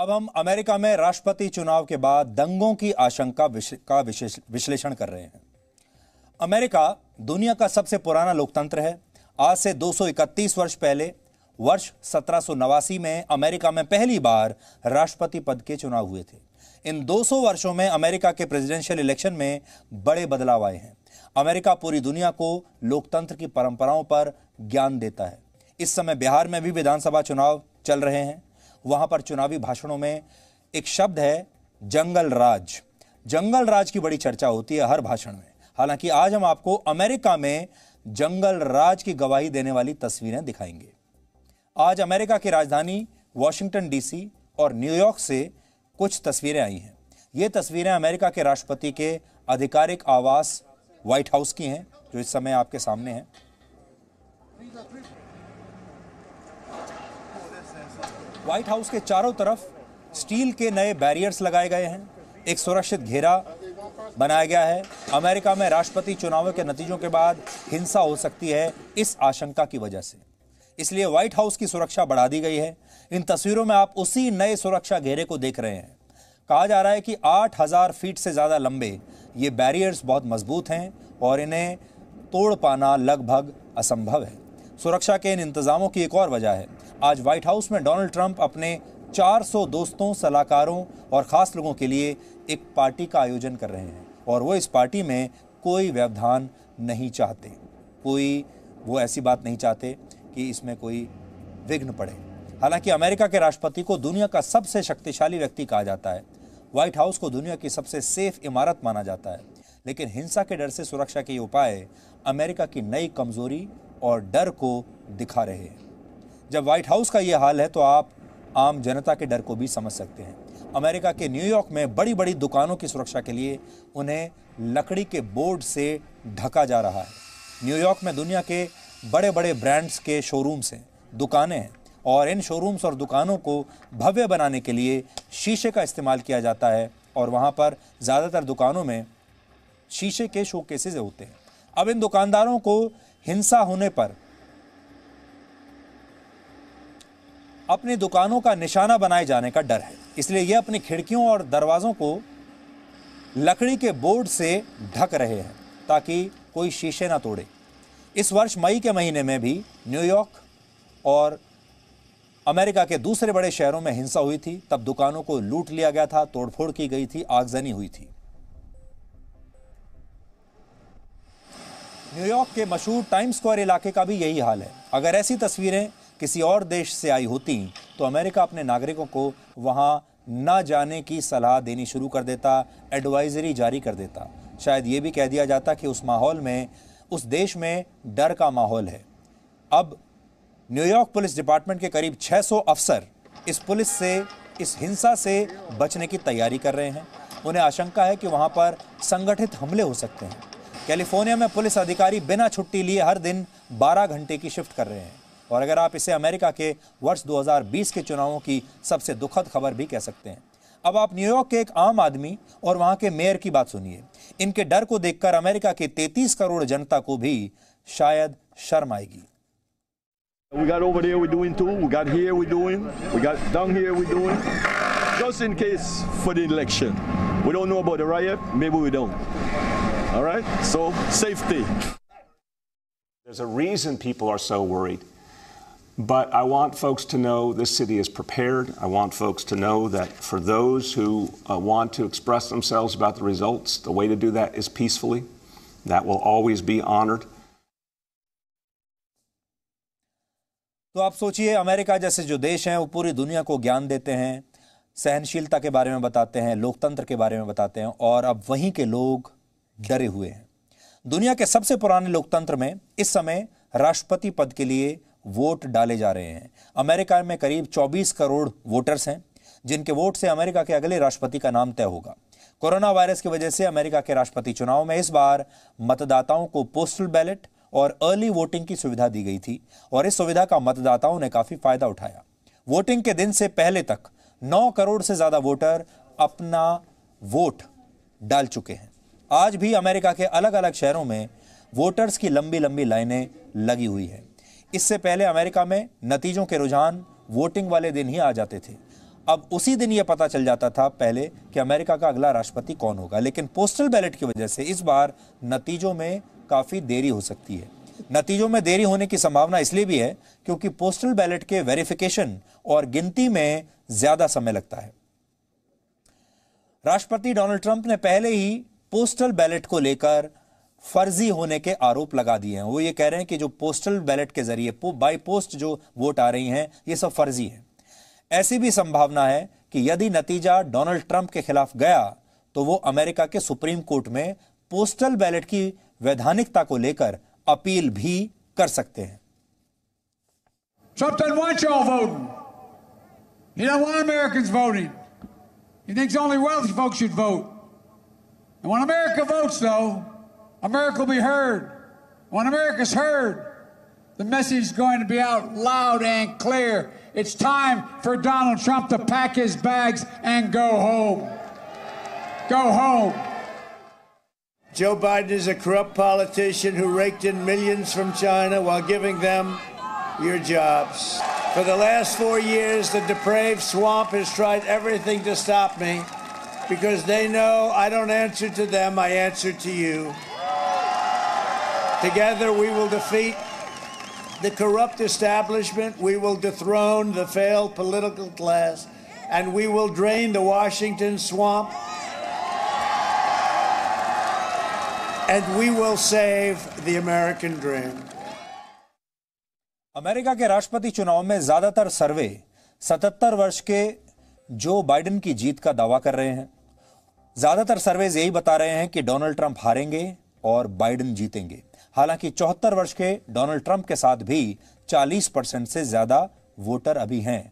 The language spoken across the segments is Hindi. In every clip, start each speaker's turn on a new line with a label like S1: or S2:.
S1: अब हम अमेरिका में राष्ट्रपति चुनाव के बाद दंगों की आशंका का विश्लेषण कर रहे हैं अमेरिका दुनिया का सबसे पुराना लोकतंत्र है आज से 231 वर्ष पहले वर्ष सत्रह में अमेरिका में पहली बार राष्ट्रपति पद के चुनाव हुए थे इन 200 वर्षों में अमेरिका के प्रेसिडेंशियल इलेक्शन में बड़े बदलाव आए हैं अमेरिका पूरी दुनिया को लोकतंत्र की परंपराओं पर ज्ञान देता है इस समय बिहार में भी विधानसभा चुनाव चल रहे हैं वहां पर चुनावी भाषणों में एक शब्द है जंगल राज जंगल राज की बड़ी चर्चा होती है हर भाषण में हालांकि आज हम आपको अमेरिका में जंगल राज की गवाही देने वाली तस्वीरें दिखाएंगे आज अमेरिका की राजधानी वॉशिंगटन डीसी और न्यूयॉर्क से कुछ तस्वीरें आई हैं ये तस्वीरें अमेरिका के राष्ट्रपति के आधिकारिक आवास व्हाइट हाउस की हैं जो इस समय आपके सामने हैं व्हाइट हाउस के चारों तरफ स्टील के नए बैरियर्स लगाए गए हैं एक सुरक्षित घेरा बनाया गया है अमेरिका में राष्ट्रपति चुनावों के नतीजों के बाद हिंसा हो सकती है इस आशंका की वजह से इसलिए व्हाइट हाउस की सुरक्षा बढ़ा दी गई है इन तस्वीरों में आप उसी नए सुरक्षा घेरे को देख रहे हैं कहा जा रहा है कि 8000 फीट से ज़्यादा लंबे ये बैरियर्स बहुत मजबूत हैं और इन्हें तोड़ पाना लगभग असंभव है सुरक्षा के इन इंतज़ामों की एक और वजह है आज व्हाइट हाउस में डोनाल्ड ट्रंप अपने 400 दोस्तों सलाहकारों और ख़ास लोगों के लिए एक पार्टी का आयोजन कर रहे हैं और वो इस पार्टी में कोई व्यवधान नहीं चाहते कोई वो ऐसी बात नहीं चाहते कि इसमें कोई विघ्न पड़े हालांकि अमेरिका के राष्ट्रपति को दुनिया का सबसे शक्तिशाली व्यक्ति कहा जाता है व्हाइट हाउस को दुनिया की सबसे सेफ इमारत माना जाता है लेकिन हिंसा के डर से सुरक्षा के ये उपाय अमेरिका की नई कमजोरी और डर को दिखा रहे हैं जब वाइट हाउस का ये हाल है तो आप आम जनता के डर को भी समझ सकते हैं अमेरिका के न्यूयॉर्क में बड़ी बड़ी दुकानों की सुरक्षा के लिए उन्हें लकड़ी के बोर्ड से ढका जा रहा है न्यूयॉर्क में दुनिया के बड़े बड़े ब्रांड्स के शोरूम्स हैं दुकानें हैं और इन शोरूम्स और दुकानों को भव्य बनाने के लिए शीशे का इस्तेमाल किया जाता है और वहाँ पर ज़्यादातर दुकानों में शीशे के शोकेसेज होते हैं अब इन दुकानदारों को हिंसा होने पर अपनी दुकानों का निशाना बनाए जाने का डर है इसलिए ये अपनी खिड़कियों और दरवाज़ों को लकड़ी के बोर्ड से ढक रहे हैं ताकि कोई शीशे ना तोड़े इस वर्ष मई के महीने में भी न्यूयॉर्क और अमेरिका के दूसरे बड़े शहरों में हिंसा हुई थी तब दुकानों को लूट लिया गया था तोड़फोड़ की गई थी आगजनी हुई थी न्यूयॉर्क के मशहूर टाइम्स स्क्वायर इलाके का भी यही हाल है अगर ऐसी तस्वीरें किसी और देश से आई होती तो अमेरिका अपने नागरिकों को वहाँ ना जाने की सलाह देनी शुरू कर देता एडवाइजरी जारी कर देता शायद ये भी कह दिया जाता कि उस माहौल में उस देश में डर का माहौल है अब न्यूयॉर्क पुलिस डिपार्टमेंट के करीब 600 अफसर इस पुलिस से इस हिंसा से बचने की तैयारी कर रहे हैं उन्हें आशंका है कि वहाँ पर संगठित हमले हो सकते हैं कैलिफोर्निया में पुलिस अधिकारी बिना छुट्टी लिए हर दिन 12 घंटे की शिफ्ट कर रहे हैं और अगर आप इसे अमेरिका के वर्ष 2020 के चुनावों की सबसे दुखद खबर भी कह सकते हैं अब आप न्यूयॉर्क के एक आम आदमी और वहाँ के मेयर की बात सुनिए इनके डर को देखकर अमेरिका के 33 करोड़ जनता को भी शायद शर्म आएगी We got over there, we're doing too. We got here, we're doing. We got down here, we're doing. Just in case for the election. We don't know about the riot, maybe we don't. All right? So, safety. There's a reason people are so worried. But I want folks to know this city is prepared. I want folks to know that for those who uh, want to express themselves about the results, the way to do that is peacefully. That will always be honored. तो आप सोचिए अमेरिका जैसे जो देश हैं वो पूरी दुनिया को ज्ञान देते हैं सहनशीलता के बारे में बताते हैं लोकतंत्र के बारे में बताते हैं और अब वहीं के लोग डरे हुए हैं दुनिया के सबसे पुराने लोकतंत्र में इस समय राष्ट्रपति पद के लिए वोट डाले जा रहे हैं अमेरिका में करीब 24 करोड़ वोटर्स हैं जिनके वोट से अमेरिका के अगले राष्ट्रपति का नाम तय होगा कोरोना वायरस की वजह से अमेरिका के राष्ट्रपति चुनाव में इस बार मतदाताओं को पोस्टल बैलेट और अर्ली वोटिंग की सुविधा दी गई थी और इस सुविधा का मतदाताओं ने काफी फायदा उठाया वोटिंग के दिन से पहले तक 9 करोड़ से ज्यादा वोटर अपना वोट डाल चुके हैं आज भी अमेरिका के अलग अलग शहरों में वोटर्स की लंबी लंबी लाइनें लगी हुई हैं इससे पहले अमेरिका में नतीजों के रुझान वोटिंग वाले दिन ही आ जाते थे अब उसी दिन यह पता चल जाता था पहले कि अमेरिका का अगला राष्ट्रपति कौन होगा लेकिन पोस्टल बैलेट की वजह से इस बार नतीजों में काफ़ी देरी हो सकती है नतीजों में देरी होने की संभावना इसलिए भी है क्योंकि पोस्टल बैलेट के वेरिफिकेशन और गिनती में ज़्यादा समय लगता है राष्ट्रपति डोनाल्ड ट्रंप ने पहले ही पोस्टल बैलेट को लेकर फर्जी होने के आरोप लगा दिए हैं वो ये कह रहे हैं कि जो पोस्टल बैलेट के जरिए पो, बाई पोस्ट जो वोट आ रही हैं ये सब फर्जी है ऐसी भी संभावना है कि यदि नतीजा डोनाल्ड ट्रंप के खिलाफ गया तो वो अमेरिका के सुप्रीम कोर्ट में पोस्टल बैलेट की वैधानिकता को लेकर अपील भी कर सकते हैं Trump doesn't want only wealthy folks should vote. And when America votes, though, America will be heard. When America's heard, the message is going to be out loud and clear. It's time for Donald Trump to pack his bags and go home. Go home. Joe Biden is a corrupt politician who raked in millions from China while giving them your jobs. For the last four years, the depraved swamp has tried everything to stop me because they know I don't answer to them, I answer to you. Together we will defeat the corrupt establishment, we will dethrone the failed political class, and we will drain the Washington swamp. And we will save the American dream. America के राष्ट्रपति चुनाव में ज्यादातर सर्वे 77 वर्ष के जो बाइडेन की जीत का दावा कर रहे हैं ज्यादातर सर्वेज यही बता रहे हैं कि डोनाल्ड ट्रंप हारेंगे और बाइडेन जीतेंगे हालांकि चौहत्तर वर्ष के डोनाल्ड ट्रंप के साथ भी 40 परसेंट से ज्यादा वोटर अभी हैं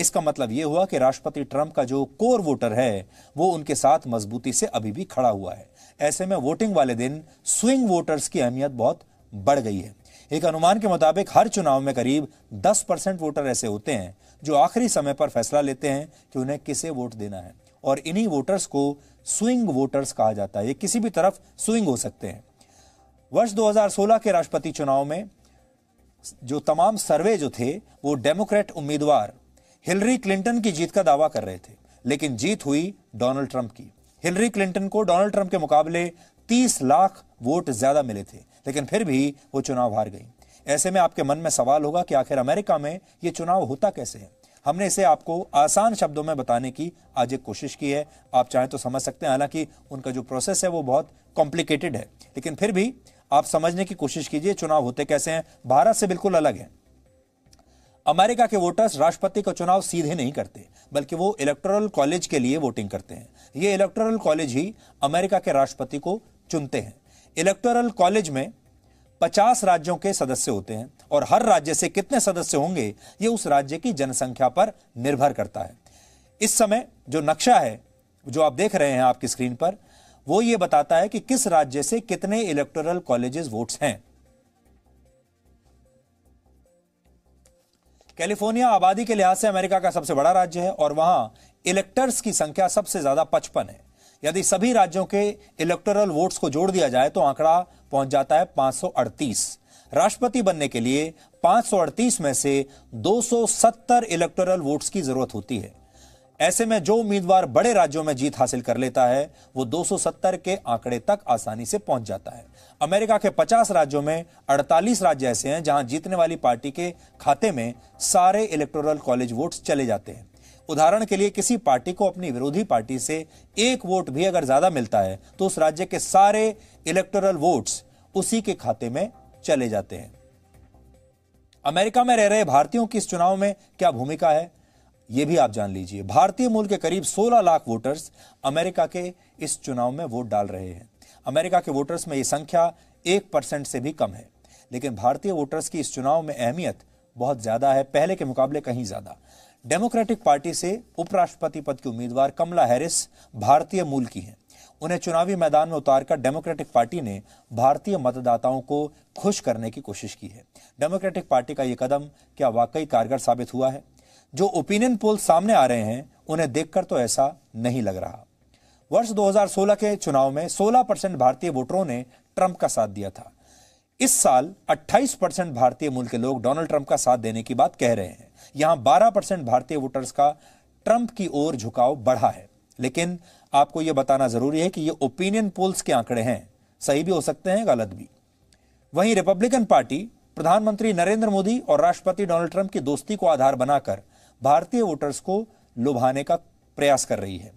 S1: इसका मतलब यह हुआ कि राष्ट्रपति ट्रंप का जो कोर वोटर है वो उनके साथ मजबूती से अभी भी खड़ा हुआ है ऐसे में वोटिंग वाले दिन स्विंग वोटर्स की अहमियत बहुत बढ़ गई है एक अनुमान के मुताबिक हर चुनाव में करीब 10 परसेंट वोटर ऐसे होते हैं जो आखिरी समय पर फैसला लेते हैं कि उन्हें किसे वोट देना है और इन्हीं वोटर्स को स्विंग वोटर्स कहा जाता है ये किसी भी तरफ स्विंग हो सकते हैं वर्ष 2016 के राष्ट्रपति चुनाव में जो तमाम सर्वे जो थे वो डेमोक्रेट उम्मीदवार हिलरी क्लिंटन की जीत का दावा कर रहे थे लेकिन जीत हुई डोनाल्ड ट्रंप की हिलरी क्लिंटन को डोनाल्ड ट्रंप के मुकाबले 30 लाख वोट ज्यादा मिले थे लेकिन फिर भी वो चुनाव हार गई ऐसे में आपके मन में सवाल होगा कि आखिर अमेरिका में ये चुनाव होता कैसे है हमने इसे आपको आसान शब्दों में बताने की आज एक कोशिश की है आप चाहें तो समझ सकते हैं हालांकि उनका जो प्रोसेस है वो बहुत कॉम्प्लिकेटेड है लेकिन फिर भी आप समझने की कोशिश कीजिए चुनाव होते कैसे हैं भारत से बिल्कुल अलग है अमेरिका के वोटर्स राष्ट्रपति का चुनाव सीधे नहीं करते बल्कि वो इलेक्टोरल कॉलेज के लिए वोटिंग करते हैं ये इलेक्टोरल कॉलेज ही अमेरिका के राष्ट्रपति को चुनते हैं इलेक्टोरल कॉलेज में पचास राज्यों के सदस्य होते हैं और हर राज्य से कितने सदस्य होंगे ये उस राज्य की जनसंख्या पर निर्भर करता है इस समय जो नक्शा है जो आप देख रहे हैं आपकी स्क्रीन पर वो ये बताता है कि किस राज्य से कितने इलेक्टोरल कॉलेजेस वोट्स हैं कैलिफोर्निया आबादी के लिहाज से अमेरिका का सबसे बड़ा राज्य है और वहां इलेक्टर्स की संख्या सबसे ज्यादा पचपन है यदि सभी राज्यों के इलेक्टोरल वोट्स को जोड़ दिया जाए तो आंकड़ा पहुंच जाता है 538 राष्ट्रपति बनने के लिए 538 में से 270 इलेक्टोरल वोट्स की जरूरत होती है ऐसे में जो उम्मीदवार बड़े राज्यों में जीत हासिल कर लेता है वो 270 के आंकड़े तक आसानी से पहुंच जाता है अमेरिका के 50 राज्यों में 48 राज्य ऐसे हैं जहां जीतने वाली पार्टी के खाते में सारे इलेक्टोरल कॉलेज वोट्स चले जाते हैं उदाहरण के लिए किसी पार्टी को अपनी विरोधी पार्टी से एक वोट भी अगर ज्यादा मिलता है तो उस राज्य के सारे इलेक्टोरल वोट्स उसी के खाते में चले जाते हैं अमेरिका में रह रहे भारतीयों की इस चुनाव में क्या भूमिका है ये भी आप जान लीजिए भारतीय मूल के करीब 16 लाख वोटर्स अमेरिका के इस चुनाव में वोट डाल रहे हैं अमेरिका के वोटर्स में ये संख्या एक परसेंट से भी कम है लेकिन भारतीय वोटर्स की इस चुनाव में अहमियत बहुत ज्यादा है पहले के मुकाबले कहीं ज्यादा डेमोक्रेटिक पार्टी से उपराष्ट्रपति पद की उम्मीदवार कमला हैरिस भारतीय मूल की हैं उन्हें चुनावी मैदान में उतारकर डेमोक्रेटिक पार्टी ने भारतीय मतदाताओं को खुश करने की कोशिश की है डेमोक्रेटिक पार्टी का ये कदम क्या वाकई कारगर साबित हुआ है जो ओपिनियन पोल सामने आ रहे हैं उन्हें देखकर तो ऐसा नहीं लग रहा वर्ष 2016 के चुनाव में 16 परसेंट भारतीय वोटरों ने ट्रंप का साथ दिया था इस साल 28 परसेंट भारतीय मूल के लोग डोनाल्ड ट्रंप का साथ देने की बात कह रहे हैं यहां 12 परसेंट भारतीय वोटर्स का ट्रंप की ओर झुकाव बढ़ा है लेकिन आपको यह बताना जरूरी है कि ये ओपिनियन पोल्स के आंकड़े हैं सही भी हो सकते हैं गलत भी वहीं रिपब्लिकन पार्टी प्रधानमंत्री नरेंद्र मोदी और राष्ट्रपति डोनाल्ड ट्रंप की दोस्ती को आधार बनाकर भारतीय वोटर्स को लुभाने का प्रयास कर रही है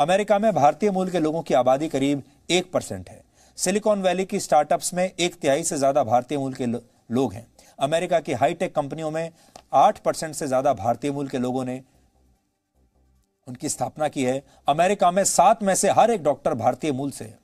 S1: अमेरिका में भारतीय मूल के लोगों की आबादी करीब एक परसेंट है सिलिकॉन वैली की स्टार्टअप्स में एक तिहाई से ज्यादा भारतीय मूल के लोग हैं अमेरिका की हाईटेक कंपनियों में आठ परसेंट से ज्यादा भारतीय मूल के लोगों ने उनकी स्थापना की है अमेरिका में सात में से हर एक डॉक्टर भारतीय मूल से है